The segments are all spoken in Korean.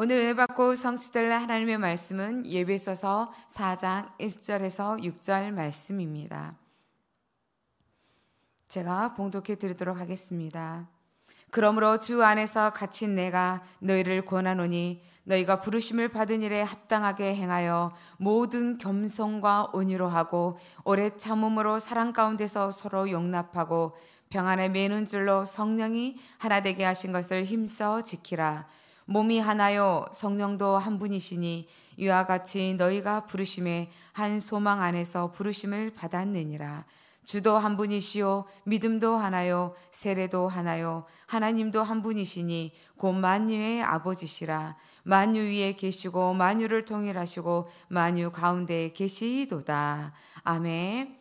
오늘 은혜 받고 성취될 하나님의 말씀은 예배소서 4장 1절에서 6절 말씀입니다. 제가 봉독해 드리도록 하겠습니다. 그러므로 주 안에서 갇힌 내가 너희를 권하노니 너희가 부르심을 받은 일에 합당하게 행하여 모든 겸손과 온유로 하고 오래 참음으로 사랑 가운데서 서로 용납하고 병안에 매는 줄로 성령이 하나 되게 하신 것을 힘써 지키라. 몸이 하나요 성령도 한 분이시니 이와 같이 너희가 부르심에 한 소망 안에서 부르심을 받았느니라 주도 한 분이시요 믿음도 하나요 세례도 하나요 하나님도 한 분이시니 곧 만유의 아버지시라 만유 위에 계시고 만유를 통일하시고 만유 가운데 계시도다 아멘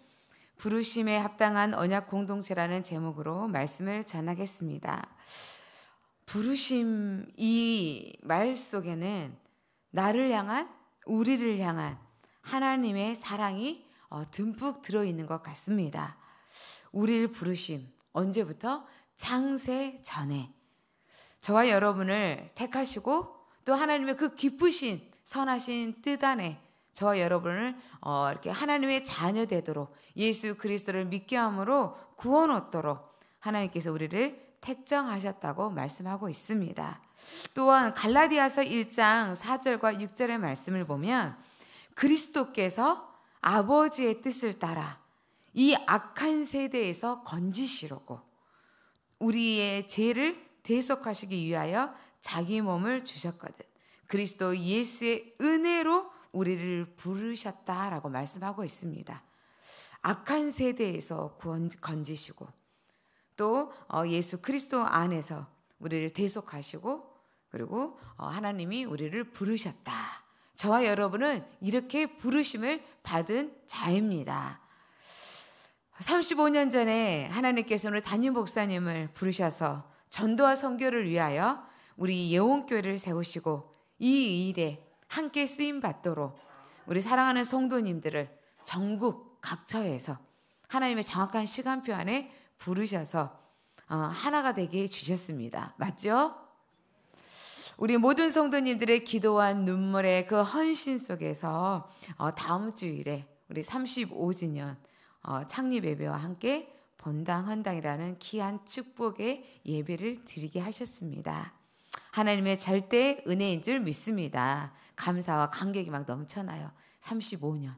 부르심에 합당한 언약 공동체라는 제목으로 말씀을 전하겠습니다. 부르심 이 말 속에는 나를 향한 우리를 향한 하나님의 사랑이 어, 듬뿍 들어 있는 것 같습니다. 우리를 부르심 언제부터 창세 전에 저와 여러분을 택하시고 또 하나님의 그 기쁘신 선하신 뜻 안에 저와 여러분을 어, 이렇게 하나님의 자녀 되도록 예수 그리스도를 믿게 함으로 구원 얻도록 하나님께서 우리를 택정하셨다고 말씀하고 있습니다. 또한 갈라디아서 1장 4절과 6절의 말씀을 보면 그리스도께서 아버지의 뜻을 따라 이 악한 세대에서 건지시려고 우리의 죄를 대속하시기 위하여 자기 몸을 주셨거든. 그리스도 예수의 은혜로 우리를 부르셨다라고 말씀하고 있습니다. 악한 세대에서 건지시고 또 어, 예수 그리스도 안에서 우리를 대속하시고 그리고 어, 하나님이 우리를 부르셨다. 저와 여러분은 이렇게 부르심을 받은 자입니다. 35년 전에 하나님께서는 담임 목사님을 부르셔서 전도와 선교를 위하여 우리 예원교회를 세우시고 이 일에 함께 쓰임 받도록 우리 사랑하는 성도님들을 전국 각처에서 하나님의 정확한 시간표 안에 부르셔서 어, 하나가 되게 주셨습니다. 맞죠? 우리 모든 성도님들의 기도와 눈물의 그 헌신 속에서 어, 다음 주일에 우리 35주년 어, 창립 예배와 함께 본당 헌당이라는 귀한 축복의 예배를 드리게 하셨습니다. 하나님의 절대 은혜인 줄 믿습니다. 감사와 감격이 막 넘쳐나요. 35년.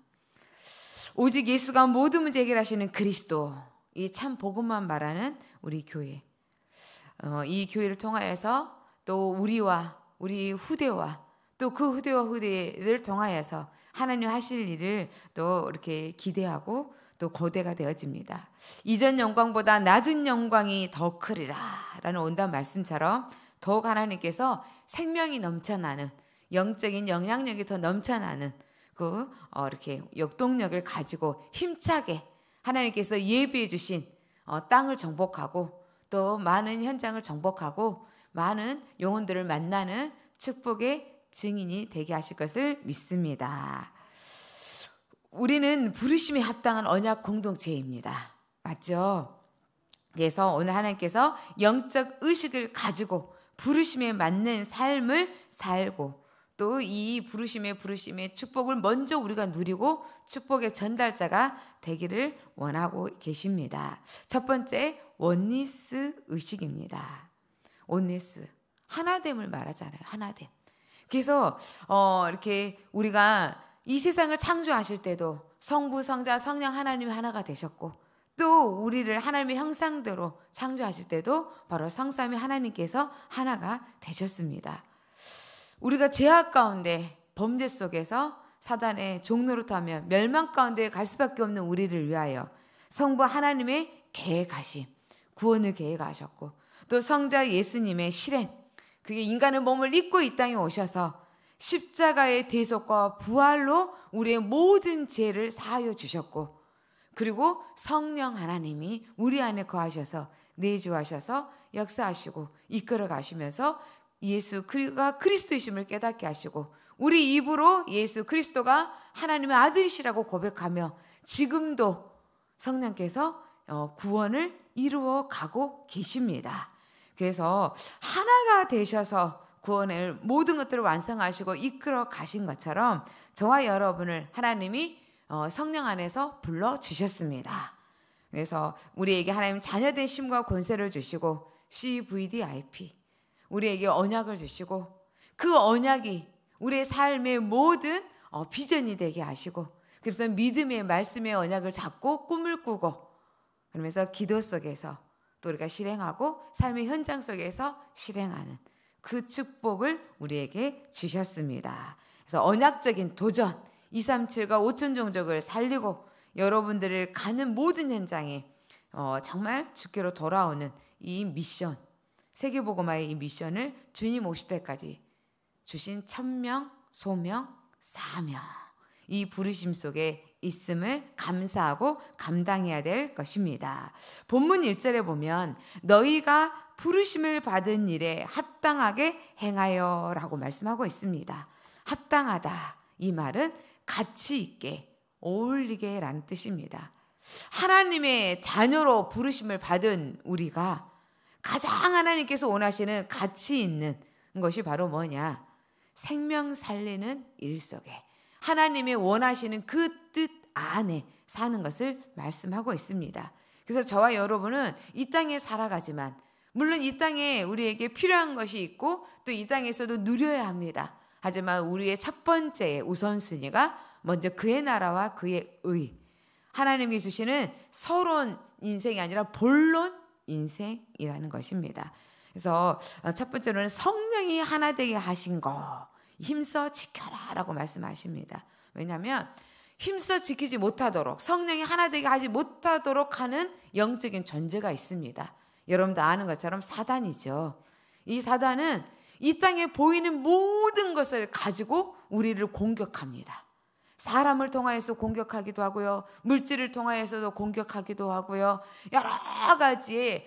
오직 예수가 모든 문제 해결하시는 그리스도. 이참 복음만 말하는 우리 교회. 어, 이 교회를 통하여서 또 우리와 우리 후대와 또 그 후대와 후대를 통하여서 하나님 하실 일을 또 이렇게 기대하고 또고대가 되어집니다. 이전 영광보다 낮은 영광이 더 크리라 라는 온단 말씀처럼 더욱 하나님께서 생명이 넘쳐나는 영적인 영향력이 더 넘쳐나는 그 어, 이렇게 역동력을 가지고 힘차게 하나님께서 예비해 주신 어, 땅을 정복하고 또 많은 현장을 정복하고 많은 영혼들을 만나는 축복의 증인이 되게 하실 것을 믿습니다. 우리는 부르심에 합당한 언약 공동체입니다. 맞죠? 그래서 오늘 하나님께서 영적 의식을 가지고 부르심에 맞는 삶을 살고 또이 부르심의 부르심의 축복을 먼저 우리가 누리고 축복의 전달자가 되기를 원하고 계십니다. 첫 번째 원리스 의식입니다. 원리스 하나됨을 말하잖아요. 하나됨. 그래서 어 이렇게 우리가 이 세상을 창조하실 때도 성부 성자 성령 하나님 하나가 되셨고 또 우리를 하나님의 형상대로 창조하실 때도 바로 성삼위 하나님께서 하나가 되셨습니다. 우리가 제약 가운데 범죄 속에서 사단의 종로를 타며 멸망 가운데 갈 수밖에 없는 우리를 위하여 성부 하나님의 계획하심 구원을 계획하셨고 또 성자 예수님의 실행 그게 인간의 몸을 입고 이 땅에 오셔서 십자가의 대속과 부활로 우리의 모든 죄를 사하여 주셨고 그리고 성령 하나님이 우리 안에 거하셔서 내주하셔서 역사하시고 이끌어 가시면서 예수 그가 그리스도이심을 깨닫게 하시고 우리 입으로 예수 그리스도가 하나님의 아들이시라고 고백하며 지금도 성령께서 어, 구원을 이루어 가고 계십니다. 그래서 하나가 되셔서 구원의 모든 것들을 완성하시고 이끌어 가신 것처럼 저와 여러분을 하나님이 어, 성령 안에서 불러 주셨습니다. 그래서 우리에게 하나님 자녀된 심과 권세를 주시고 CVDIP 우리에게 언약을 주시고 그 언약이 우리의 삶의 모든 어, 비전이 되게 하시고 그래서 믿음의 말씀의 언약을 잡고 꿈을 꾸고 그러면서 기도 속에서 또 우리가 실행하고 삶의 현장 속에서 실행하는 그 축복을 우리에게 주셨습니다. 그래서 언약적인 도전 237과 5천 종족을 살리고 여러분들을 가는 모든 현장에 어, 정말 주께로 돌아오는 이 미션 세계보고마의 이 미션을 주님 오실 때까지 주신 천명, 소명, 사명 이 부르심 속에 있음을 감사하고 감당해야 될 것입니다. 본문 1절에 보면 너희가 부르심을 받은 일에 합당하게 행하여 라고 말씀하고 있습니다. 합당하다. 이 말은 가치 있게, 어울리게 라는 뜻입니다. 하나님의 자녀로 부르심을 받은 우리가 가장 하나님께서 원하시는 가치 있는 것이 바로 뭐냐? 생명 살리는 일 속에 하나님의 원하시는 그 뜻 안에 사는 것을 말씀하고 있습니다. 그래서 저와 여러분은 이 땅에 살아가지만 물론 이 땅에 우리에게 필요한 것이 있고 또 이 땅에서도 누려야 합니다. 하지만 우리의 첫 번째 우선순위가 먼저 그의 나라와 그의 의. 하나님이 주시는 서론 인생이 아니라 본론 인생이라는 것입니다. 그래서 어, 첫 번째로는 성령이 하나 되게 하신 거 힘써 지켜라라고 말씀하십니다. 왜냐하면 힘써 지키지 못하도록 성령이 하나 되게 하지 못하도록 하는 영적인 존재가 있습니다. 여러분도 아는 것처럼 사단이죠. 이 사단은 이 땅에 보이는 모든 것을 가지고 우리를 공격합니다. 사람을 통하여서 공격하기도 하고요. 물질을 통하여서도 공격하기도 하고요. 여러 가지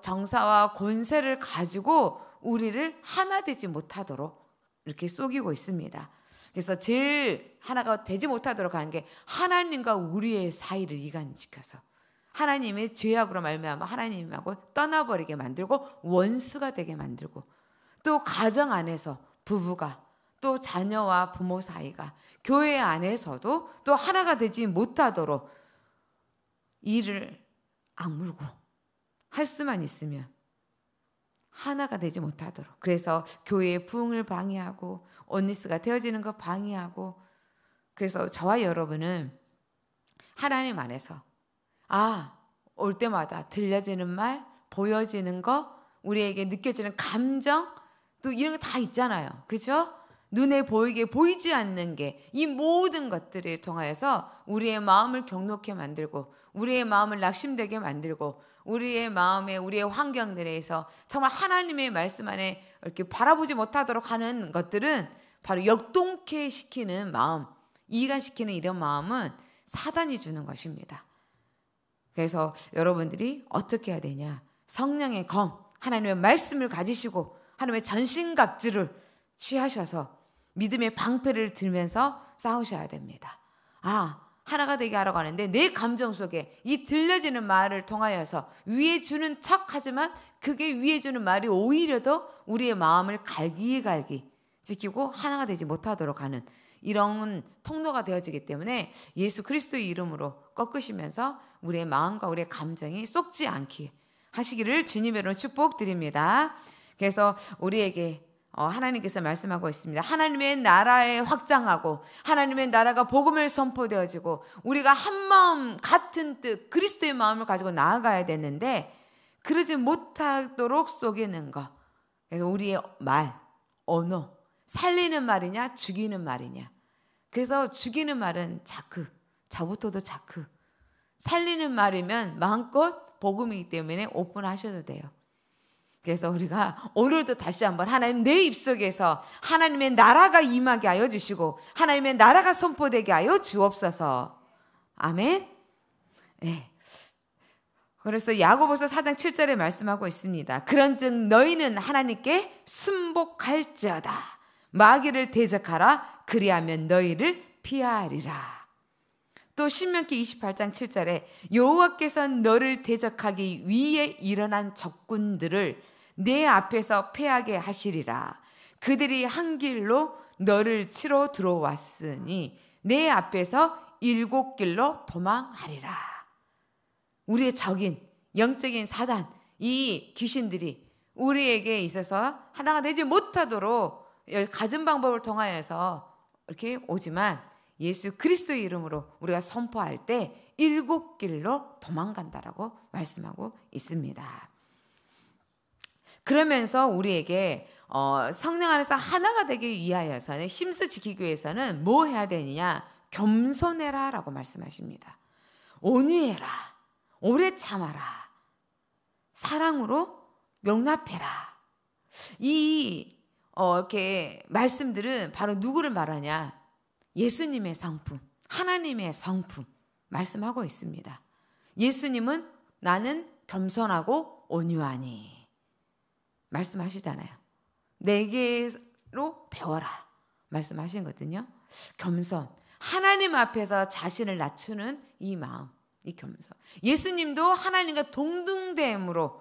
정사와 권세를 가지고 우리를 하나 되지 못하도록 이렇게 속이고 있습니다. 그래서 제일 하나가 되지 못하도록 하는 게 하나님과 우리의 사이를 이간시켜서 하나님의 죄악으로 말미암아 하나님하고 떠나버리게 만들고 원수가 되게 만들고 또 가정 안에서 부부가 또 자녀와 부모 사이가 교회 안에서도 또 하나가 되지 못하도록 일을 악물고 할 수만 있으면 하나가 되지 못하도록 그래서 교회의 부흥을 방해하고 언니스가 되어지는 거 방해하고 그래서 저와 여러분은 하나님 안에서 아 올 때마다 들려지는 말 보여지는 거 우리에게 느껴지는 감정 또 이런 거 다 있잖아요 그죠? 눈에 보이게 보이지 않는 게 이 모든 것들을 통하여서 우리의 마음을 경록해 만들고 우리의 마음을 낙심되게 만들고 우리의 마음에 우리의 환경 내에서 정말 하나님의 말씀 안에 이렇게 바라보지 못하도록 하는 것들은 바로 역동케 시키는 마음, 이간시키는 이런 마음은 사단이 주는 것입니다. 그래서 여러분들이 어떻게 해야 되냐? 성령의 검, 하나님의 말씀을 가지시고 하나님의 전신갑주를 취하셔서 믿음의 방패를 들면서 싸우셔야 됩니다. 아, 하나가 되게 하라고 는데내 감정 속에 이 들려지는 말을 통하여서 위해 주는 척 하지만 그게 위해 주는 말이 오히려 더 우리의 마음을 갈기갈기 지키고 하나가 되지 못하도록 하는 이런 통로가 되어지기 때문에 예수 그리스도의 이름으로 꺾으시면서 우리의 마음과 우리의 감정이 쏙지 않게 하시기를 주님으로 축복드립니다. 그래서 우리에게 어, 하나님께서 말씀하고 있습니다. 하나님의 나라에 확장하고 하나님의 나라가 복음을 선포되어지고 우리가 한 마음 같은 뜻 그리스도의 마음을 가지고 나아가야 되는데 그러지 못하도록 속이는 것. 그래서 우리의 말, 언어, 살리는 말이냐 죽이는 말이냐. 그래서 죽이는 말은 자크, 자부터도 자크. 살리는 말이면 마음껏 복음이기 때문에 오픈하셔도 돼요. 그래서 우리가 오늘도 다시 한번 하나님 내 입속에서 하나님의 나라가 임하게 하여 주시고 하나님의 나라가 선포되게 하여 주옵소서. 아멘. 네. 그래서 야고보서 4장 7절에 말씀하고 있습니다. 그런즉 너희는 하나님께 순복할지어다. 마귀를 대적하라. 그리하면 너희를 피하리라. 또 신명기 28장 7절에 여호와께서 너를 대적하기 위해 일어난 적군들을 내 앞에서 패하게 하시리라. 그들이 한 길로 너를 치러 들어왔으니 내 앞에서 일곱 길로 도망하리라. 우리의 적인 영적인 사단 이 귀신들이 우리에게 있어서 하나가 되지 못하도록 가진 방법을 통하여서 이렇게 오지만 예수 그리스도의 이름으로 우리가 선포할 때 일곱 길로 도망간다라고 말씀하고 있습니다. 그러면서 우리에게 어, 성령 안에서 하나가 되기 위하여서는 힘쓰 지키기 위해서는 뭐 해야 되느냐? 겸손해라 라고 말씀하십니다. 온유해라. 오래 참아라. 사랑으로 용납해라. 이 어, 이렇게 말씀들은 바로 누구를 말하냐? 예수님의 성품, 하나님의 성품 말씀하고 있습니다. 예수님은 나는 겸손하고 온유하니. 말씀하시잖아요. 내게로 배워라 말씀하신 거든요 겸손. 하나님 앞에서 자신을 낮추는 이 마음, 이 겸손. 예수님도 하나님과 동등됨으로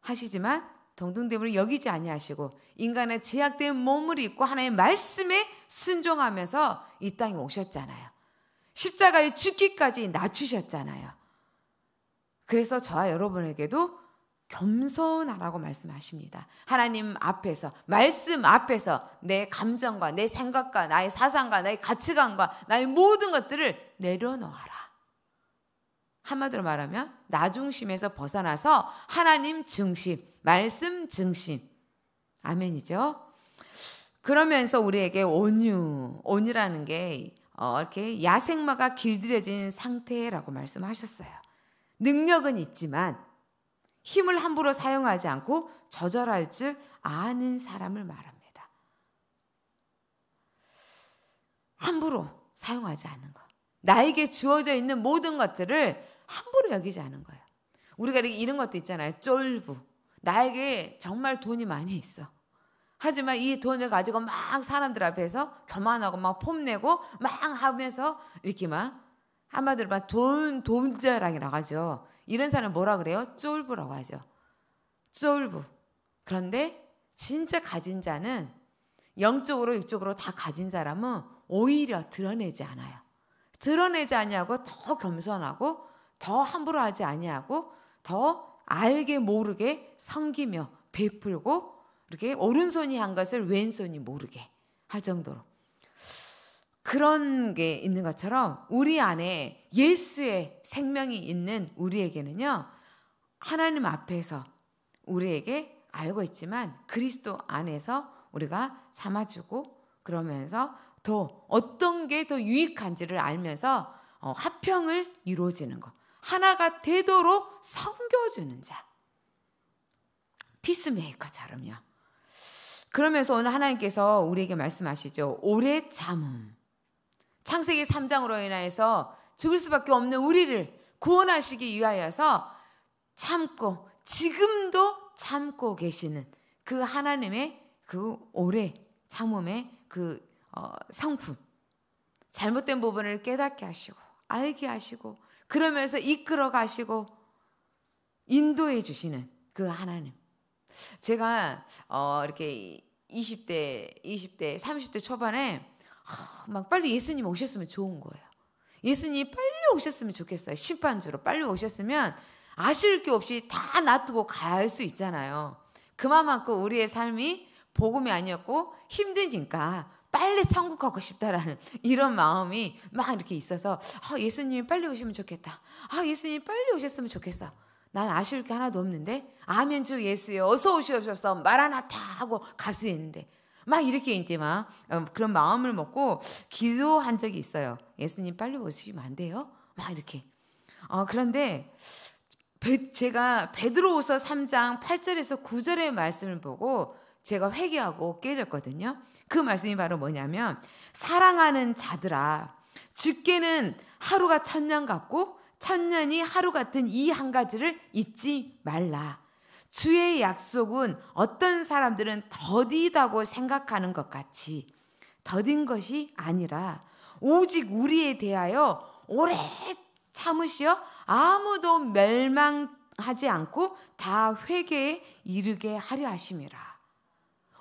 하시지만 동등됨으로 여기지 아니하시고 인간의 제약된 몸을 입고 하나님의 말씀에 순종하면서 이 땅에 오셨잖아요. 십자가에 죽기까지 낮추셨잖아요. 그래서 저와 여러분에게도 겸손하라고 말씀하십니다. 하나님 앞에서, 말씀 앞에서 내 감정과 내 생각과 나의 사상과 나의 가치관과 나의 모든 것들을 내려놓아라. 한마디로 말하면 나중심에서 벗어나서 하나님 중심, 말씀 중심. 아멘이죠? 그러면서 우리에게 온유, 온유라는 게 어, 이렇게 야생마가 길들여진 상태라고 말씀하셨어요. 능력은 있지만 힘을 함부로 사용하지 않고 저절할 줄 아는 사람을 말합니다. 함부로 사용하지 않는 것. 나에게 주어져 있는 모든 것들을 함부로 여기지 않은 거예요. 우리가 이렇게 이런 것도 있잖아요. 쫄부. 나에게 정말 돈이 많이 있어. 하지만 이 돈을 가지고 막 사람들 앞에서 교만하고 막 폼내고 막 하면서 이렇게 막 한마디로 막 돈, 돈자랑이라고 하죠. 이런 사람 뭐라 그래요? 쫄부라고 하죠. 쫄부. 그런데 진짜 가진 자는 영적으로 육적으로 다 가진 사람은 오히려 드러내지 않아요. 드러내지 아니하고 더 겸손하고 더 함부로 하지 아니하고 더 알게 모르게 섬기며 베풀고 이렇게 오른손이 한 것을 왼손이 모르게 할 정도로 그런 게 있는 것처럼 우리 안에 예수의 생명이 있는 우리에게는요, 하나님 앞에서 우리에게 알고 있지만 그리스도 안에서 우리가 삼아주고 그러면서 더 어떤 게 더 유익한지를 알면서 어, 화평을 이루어지는 것. 하나가 되도록 섬겨주는 자. 피스메이커처럼요. 그러면서 오늘 하나님께서 우리에게 말씀하시죠. 오래 참음. 창세기 3장으로 인하여서 죽을 수밖에 없는 우리를 구원하시기 위하여서 참고 지금도 참고 계시는 그 하나님의 그 오래 참음의 그 어, 성품 잘못된 부분을 깨닫게 하시고 알게 하시고 그러면서 이끌어 가시고 인도해 주시는 그 하나님. 제가 어, 이렇게 20대, 20대, 30대 초반에 어, 막 빨리 예수님 오셨으면 좋은 거예요. 예수님이 빨리 오셨으면 좋겠어요. 심판주로 빨리 오셨으면 아쉬울 게 없이 다 놔두고 갈 수 있잖아요. 그만큼 우리의 삶이 복음이 아니었고 힘드니까 빨리 천국 가고 싶다라는 이런 마음이 막 이렇게 있어서 아, 예수님이 빨리 오시면 좋겠다. 아, 예수님이 빨리 오셨으면 좋겠어. 난 아쉬울 게 하나도 없는데 아멘 주 예수여 어서 오시옵소서 말하나다 하고 갈 수 있는데 막 이렇게 이제 막 어, 그런 마음을 먹고 기도한 적이 있어요. 예수님 빨리 오시면 안 돼요? 막 이렇게. 어, 그런데 배, 제가 베드로후서 3장 8절에서 9절의 말씀을 보고 제가 회개하고 깨졌거든요. 그 말씀이 바로 뭐냐면 사랑하는 자들아 주께는 하루가 천년 같고 천년이 하루 같은 이 한 가지를 잊지 말라. 주의 약속은 어떤 사람들은 더디다고 생각하는 것 같이 더딘 것이 아니라 오직 우리에 대하여 오래 참으시어 아무도 멸망하지 않고 다 회개에 이르게 하려 하심이라.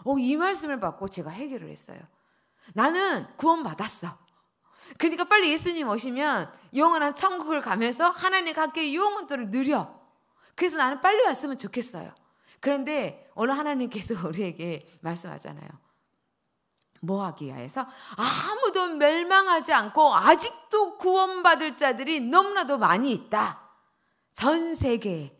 어, 이 말씀을 받고 제가 회개를 했어요. 나는 구원받았어. 그러니까 빨리 예수님 오시면 영원한 천국을 가면서 하나님과 함께 영원토를 누려. 그래서 나는 빨리 왔으면 좋겠어요. 그런데 오늘 하나님께서 우리에게 말씀하잖아요. 뭐하기야에서 아무도 멸망하지 않고 아직도 구원받을 자들이 너무나도 많이 있다. 전 세계에.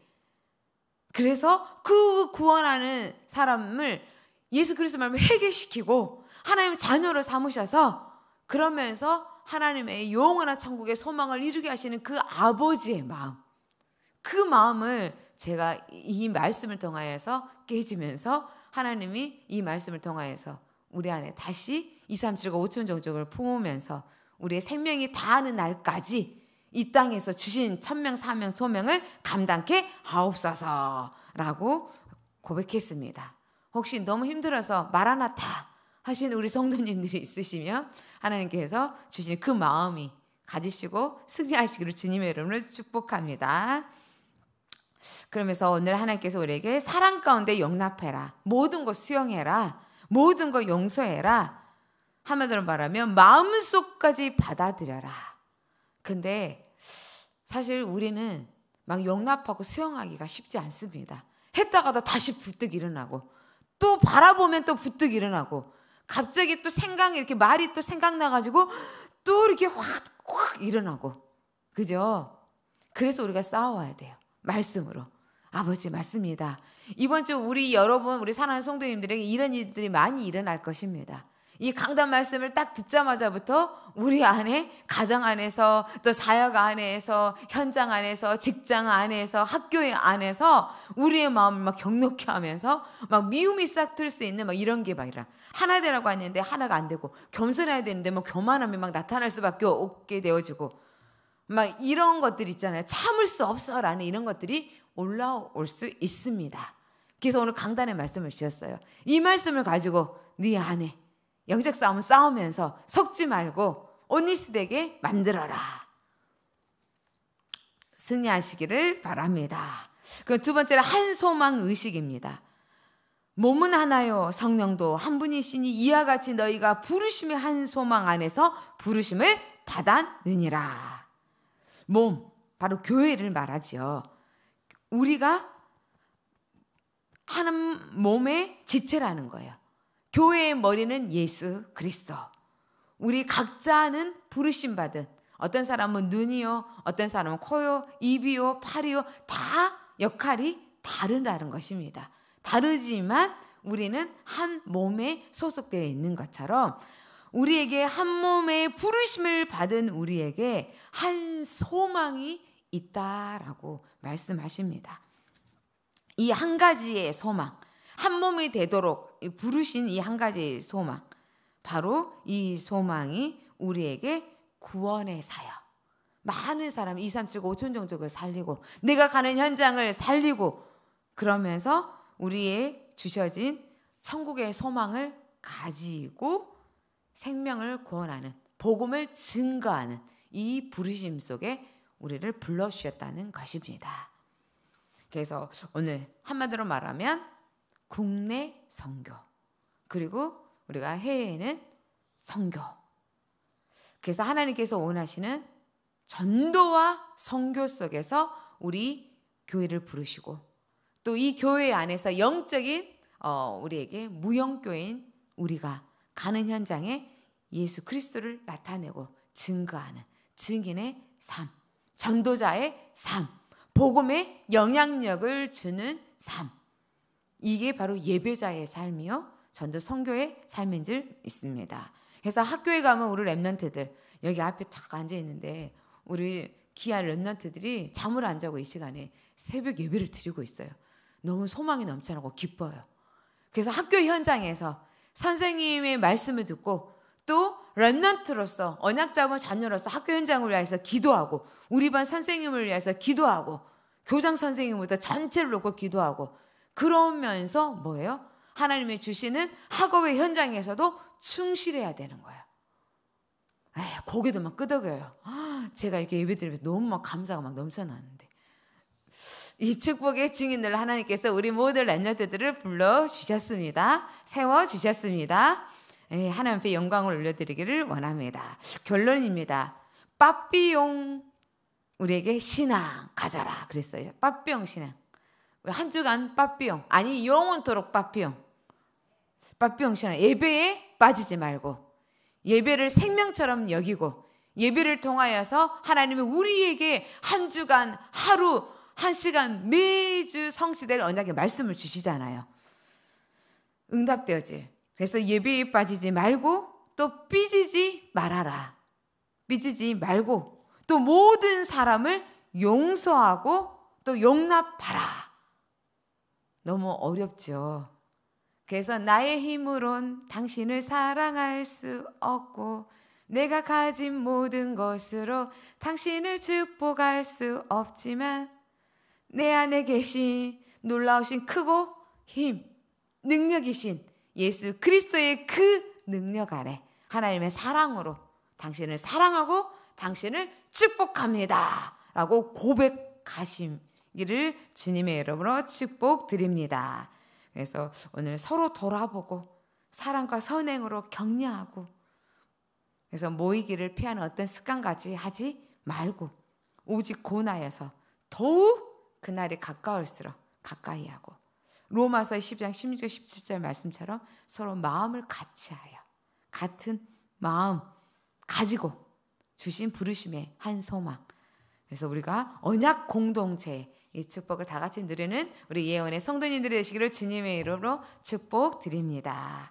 그래서 그 구원하는 사람을 예수 그리스도 말로 회개시키고 하나님 자녀로 삼으셔서 그러면서 하나님의 영원한 천국의 소망을 이루게 하시는 그 아버지의 마음. 그 마음을 제가 이 말씀을 통하여서 깨지면서 하나님이 이 말씀을 통하여서 우리 안에 다시 237과 5천 종족을 품으면서 우리의 생명이 다하는 날까지 이 땅에서 주신 천명, 사명, 소명을 감당케 하옵소서라고 고백했습니다. 혹시 너무 힘들어서 말 하나 타 하신 우리 성도님들이 있으시면 하나님께서 주신 그 마음이 가지시고 승리하시기를 주님의 이름으로 축복합니다. 그러면서 오늘 하나님께서 우리에게 사랑 가운데 용납해라. 모든 것 수용해라. 모든 것 용서해라. 한마디로 말하면 마음속까지 받아들여라. 근데 사실 우리는 막 용납하고 수용하기가 쉽지 않습니다. 했다가도 다시 불뚝 일어나고 또 바라보면 또 불뚝 일어나고 갑자기 또 생각이 이렇게 말이 또 생각나가지고 또 이렇게 확, 확 일어나고. 그죠? 그래서 우리가 싸워야 돼요. 말씀으로. 아버지 맞습니다. 이번 주 우리 여러분 우리 사랑하는 성도님들에게 이런 일들이 많이 일어날 것입니다. 이 강단 말씀을 딱 듣자마자부터 우리 안에 가정 안에서 또 사역 안에서 현장 안에서 직장 안에서 학교 안에서 우리의 마음을 막 경록해 하면서 막 미움이 싹 틀 수 있는 막 이런 게 막이라 하나 되라고 했는데 하나가 안 되고 겸손해야 되는데 뭐 교만함이 막 나타날 수밖에 없게 되어지고 막 이런 것들 있잖아요. 참을 수 없어라는 이런 것들이 올라올 수 있습니다. 그래서 오늘 강단의 말씀을 주셨어요. 이 말씀을 가지고 네 안에 영적 싸움 싸우면서 속지 말고 온니스되게 만들어라. 승리하시기를 바랍니다. 그 두 번째는 한 소망 의식입니다. 몸은 하나요 성령도 한 분이시니 이와 같이 너희가 부르심의 한 소망 안에서 부르심을 받았느니라. 몸, 바로 교회를 말하지요. 우리가 하는 몸의 지체라는 거예요. 교회의 머리는 예수 그리스도. 우리 각자는 부르심 받은 어떤 사람은 눈이요, 어떤 사람은 코요, 입이요, 팔이요 다 역할이 다른다는 것입니다. 다르지만 우리는 한 몸에 소속되어 있는 것처럼 우리에게 한 몸의 부르심을 받은 우리에게 한 소망이 있다라고 말씀하십니다. 이 한 가지의 소망, 한 몸이 되도록 부르신 이 한 가지의 소망, 바로 이 소망이 우리에게 구원의 사역. 많은 사람 2, 3, 7, 5천 종족을 살리고 내가 가는 현장을 살리고 그러면서 우리의 주셔진 천국의 소망을 가지고 생명을 구원하는 복음을 증거하는 이 부르심 속에 우리를 불러 주셨다는 것입니다. 그래서 오늘 한마디로 말하면 국내 선교 그리고 우리가 해외에는 선교. 그래서 하나님께서 원하시는 전도와 선교 속에서 우리 교회를 부르시고 또 이 교회 안에서 영적인 어, 우리에게 무형교인 우리가 가는 현장에 예수 그리스도를 나타내고 증거하는 증인의 삶, 전도자의 삶, 복음의 영향력을 주는 삶. 이게 바로 예배자의 삶이요. 전도 성교의 삶인 줄 있습니다. 그래서 학교에 가면 우리 랩런트들 여기 앞에 착 앉아 있는데 우리 귀한 랩런트들이 잠을 안 자고 이 시간에 새벽 예배를 드리고 있어요. 너무 소망이 넘쳐나고 기뻐요. 그래서 학교 현장에서 선생님의 말씀을 듣고 또 랩런트로서 언약자본 자녀로서 학교 현장을 위해서 기도하고 우리 반 선생님을 위해서 기도하고 교장 선생님부터 전체를 놓고 기도하고 그러면서 뭐예요? 하나님의 주시는 학업의 현장에서도 충실해야 되는 거예요. 에 고개도 막 끄덕여요. 아, 제가 이렇게 예배드리면서 너무 막 감사가 막 넘쳐나는데. 이 축복의 증인을 하나님께서 우리 모든 랜녀들을 불러 주셨습니다. 세워 주셨습니다. 예, 하나님께 영광을 올려드리기를 원합니다. 결론입니다. 빠삐용 우리에게 신앙 가져라 그랬어요. 빠삐용 신앙. 한 주간 빠삐용 아니 영원토록 빠삐용. 빠삐용 신앙 예배에 빠지지 말고 예배를 생명처럼 여기고 예배를 통하여서 하나님이 우리에게 한 주간 하루 한 시간 매주 성시될 언약의 말씀을 주시잖아요. 응답되어질. 그래서 예배에 빠지지 말고 또 삐지지 말아라. 삐지지 말고 또 모든 사람을 용서하고 또 용납하라. 너무 어렵죠. 그래서 나의 힘으론 당신을 사랑할 수 없고 내가 가진 모든 것으로 당신을 축복할 수 없지만 내 안에 계신 놀라우신 크고 힘, 능력이신 예수 그리스도의 그 능력 안에 하나님의 사랑으로 당신을 사랑하고 당신을 축복합니다. 라고 고백하심기를 주님의 이름으로 축복드립니다. 그래서 오늘 서로 돌아보고 사랑과 선행으로 격려하고 그래서 모이기를 피하는 어떤 습관까지 하지 말고 오직 고나여서 더욱 그날이 가까울수록 가까이 하고 로마서 10장 16절 17절 말씀처럼 서로 마음을 같이 하여 같은 마음 가지고 주신 부르심의 한 소망. 그래서 우리가 언약 공동체 의 축복을 다 같이 누리는 우리 예언의 성도님들이 되시기를 주님의 이름으로 축복드립니다.